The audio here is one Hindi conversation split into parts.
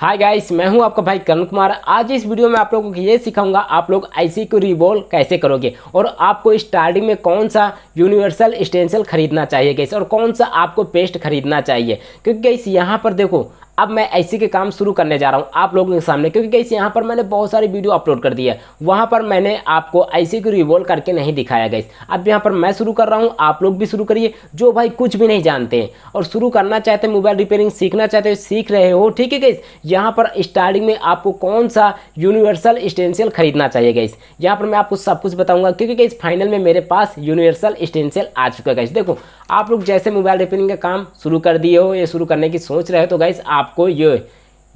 हाय गाइस मैं हूं आपका भाई करण कुमार आज इस वीडियो में आप लोगों को ये सिखाऊंगा आप लोग आईसी को रिवॉल्व कैसे करोगे और आपको स्टार्टिंग में कौन सा यूनिवर्सल स्टेंसिल खरीदना चाहिए गैस और कौन सा आपको पेस्ट खरीदना चाहिए क्योंकि गैस यहाँ पर देखो अब मैं ऐसे के काम शुरू करने जा रहा हूँ आप लोगों के सामने क्योंकि कैसे यहाँ पर मैंने बहुत सारी वीडियो अपलोड कर दी है वहाँ पर मैंने आपको ऐसे को रिवॉल्व करके नहीं दिखाया गई अब यहाँ पर मैं शुरू कर रहा हूँ आप लोग भी शुरू करिए जो भाई कुछ भी नहीं जानते हैं और शुरू करना चाहते हैं मोबाइल रिपेयरिंग सीखना चाहते हो सीख रहे हो ठीक है गई यहाँ पर स्टार्टिंग में आपको कौन सा यूनिवर्सल स्टेंशियल खरीदना चाहिए गई यहाँ पर मैं आपको सब कुछ बताऊँगा क्योंकि कई फाइनल में मेरे पास यूनिवर्सल स्टेंशियल आ चुका है गई देखो आप लोग जैसे मोबाइल रिपेयरिंग का काम शुरू कर दिए हो या शुरू करने की सोच रहे हो तो गई आप आपको ये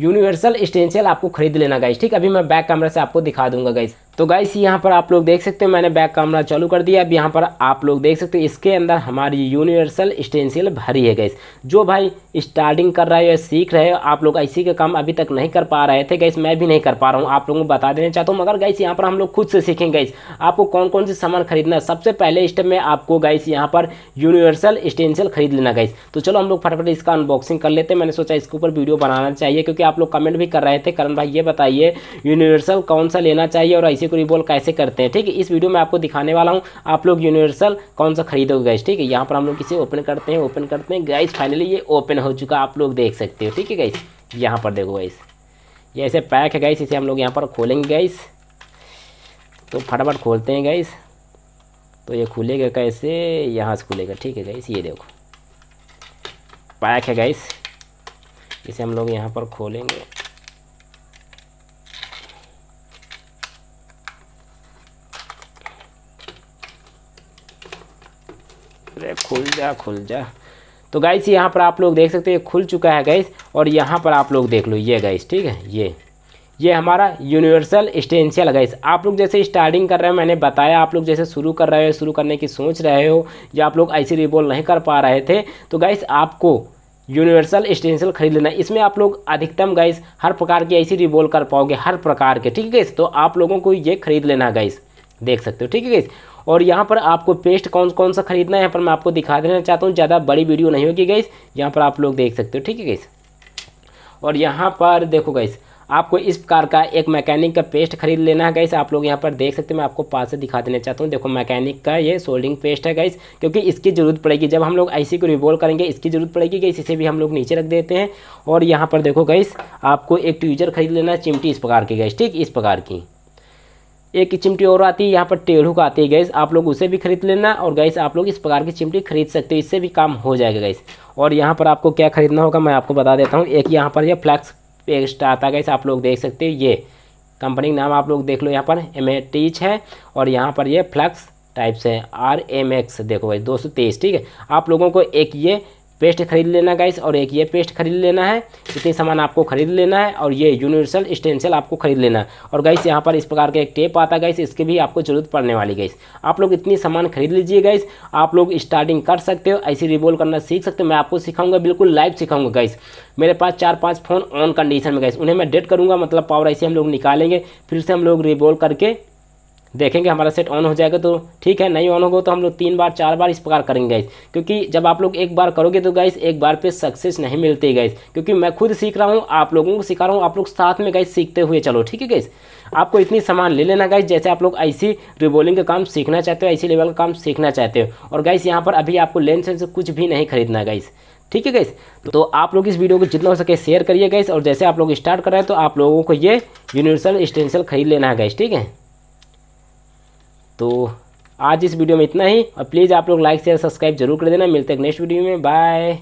यूनिवर्सल स्टेंशियल आपको खरीद लेना गाइस ठीक अभी मैं बैक कैमरा से आपको दिखा दूंगा गाइस तो गाइस यहाँ पर आप लोग देख सकते हो मैंने बैक कैमरा चालू कर दिया अब यहाँ पर आप लोग देख सकते हो इसके अंदर हमारी यूनिवर्सल स्टेंसिल भरी है गैस जो भाई स्टार्टिंग कर रहे हो या सीख रहे हो आप लोग ऐसी का काम अभी तक नहीं कर पा रहे थे गैस मैं भी नहीं कर पा रहा हूँ आप लोगों को बता देना चाहता हूँ मगर गैस यहाँ पर हम लोग खुद से सीखें गैस आपको कौन कौन से सामान खरीदना है सबसे पहले स्टेप में आपको गाइस यहाँ पर यूनिवर्सल स्टेंसिल खरीद लेना गैस तो चलो हम लोग फटाफट इसका अनबॉक्सिंग कर लेते हैं मैंने सोचा इसके ऊपर वीडियो बनाना चाहिए क्योंकि आप लोग कमेंट भी कर रहे थे करण भाई ये बताइए यूनिवर्सल कौन सा लेना चाहिए और ऐसे पैसे को रिवॉल्व कैसे करते हैं ठीक है इस वीडियो में आपको दिखाने वाला हूँ आप लोग यूनिवर्सल कौन सा खरीदोगे गैस ठीक है यहाँ पर हम लोग इसे ओपन करते हैं ओपन करते हैं गैस फाइनली ये ओपन हो चुका आप लोग देख सकते हो ठीक है गैस यहाँ पर देखो गैस ये ऐसे पैक है गैस इसे हम लोग यहाँ पर खोलेंगे गैस तो फटाफट खोलते हैं गैस तो ये खुलेगा कैसे यहाँ से खुलेगा ठीक है गैस ये देखो पैक है गैस इसे हम लोग यहाँ पर खोलेंगे अरे खुल जा खुल जा तो गाइस यहाँ पर आप लोग देख सकते हो खुल चुका है गाइस और यहाँ पर आप लोग देख लो ये गाइस ठीक है ये ये हमारा यूनिवर्सल स्टेंशियल गाइस आप लोग जैसे स्टार्टिंग कर रहे हो मैंने बताया आप लोग जैसे शुरू कर रहे हो शुरू करने की सोच रहे हो या आप लोग ऐसे रिबोल नहीं कर पा रहे थे तो गाइस आपको यूनिवर्सल स्टेंशियल खरीद लेना इसमें आप लोग अधिकतम गाइस हर प्रकार की ऐसी रिबोल कर पाओगे हर प्रकार के ठीक है गाइस तो आप लोगों को ये खरीद लेना गाइस देख सकते हो ठीक है गाइस और यहाँ पर आपको पेस्ट कौन कौन सा खरीदना है यहाँ पर मैं आपको दिखा देना चाहता हूँ ज़्यादा बड़ी वीडियो नहीं होगी गैस यहाँ पर आप लोग देख सकते हो ठीक है गैस और यहाँ पर देखो गैस आपको इस प्रकार का एक मैकेनिक का पेस्ट खरीद लेना है गैस आप लोग यहाँ पर देख सकते हैं मैं आपको पास से दिखा देना चाहता हूँ देखो मैकेनिक का ये सोल्डिंग पेस्ट है गैस क्योंकि इसकी ज़रूरत पड़ेगी जब हम लोग ऐसी को रिवोल्व करेंगे इसकी ज़रूरत पड़ेगी गई इसे भी हम लोग नीचे रख देते हैं और यहाँ पर देखो गाइस आपको एक ट्यूजर खरीद लेना है चिमटी इस प्रकार की गैस ठीक इस प्रकार की एक चिमटी और आती है यहाँ पर टेढ़ू का आती है गैस आप लोग उसे भी खरीद लेना और गैस आप लोग इस प्रकार की चिमटी खरीद सकते हो इससे भी काम हो जाएगा गैस और यहाँ पर आपको क्या खरीदना होगा मैं आपको बता देता हूँ एक यहाँ पर यह फ्लैक्स पेस्ट आता है गैस आप लोग देख सकते हो ये कंपनी का नाम आप लोग देख लो यहाँ पर एम है और यहाँ पर ये फ्लैक्स टाइप्स है आर एम एक्स देखो भाई दो सौ तेईस ठीक है आप लोगों को एक ये पेस्ट खरीद लेना गाइस और एक ये पेस्ट खरीद लेना है इतने सामान आपको खरीद लेना है और ये यूनिवर्सल स्टेंसिल आपको खरीद लेना है और गाइस यहाँ पर इस प्रकार का एक टेप आता है गाइस इसकी भी आपको ज़रूरत पड़ने वाली गाइस आप लोग इतनी सामान खरीद लीजिए गाइस आप लोग स्टार्टिंग कर सकते हो ऐसे रिबोल करना सीख सकते हो मैं आपको सिखाऊंगा बिल्कुल लाइव सिखाऊंगा गाइस मेरे पास चार पाँच फ़ोन ऑन कंडीशन में गाइस उन्हें मैं डेट करूँगा मतलब पावर ऐसे हम लोग निकालेंगे फिर से हम लोग रिबोल करके देखेंगे हमारा सेट ऑन हो जाएगा तो ठीक है नहीं ऑन होगा तो हम लोग तीन बार चार बार इस प्रकार करेंगे गाइस क्योंकि जब आप लोग एक बार करोगे तो गाइस एक बार पे सक्सेस नहीं मिलती गाइस क्योंकि मैं खुद सीख रहा हूँ आप लोगों को सिखा रहा हूँ आप लोग साथ में गाइस सीखते हुए चलो ठीक है गाइस आपको इतनी सामान ले लेना गाइस जैसे आप लोग ऐसी रिबोलिंग का काम सीखना चाहते हो ऐसी लेवल का काम सीखना चाहते हो और गाइस यहाँ पर अभी आपको लेंस वेंस से कुछ भी नहीं खरीदना गाइस ठीक है गाइस तो आप लोग इस वीडियो को जितना हो सके शेयर करिए गाइस और जैसे आप लोग स्टार्ट कर रहे हैं तो आप लोगों को ये यूनिवर्सल स्टेंसल खरीद लेना है गाइस ठीक है तो आज इस वीडियो में इतना ही और प्लीज़ आप लोग लाइक शेयर सब्सक्राइब जरूर कर देना मिलते हैं नेक्स्ट वीडियो में बाय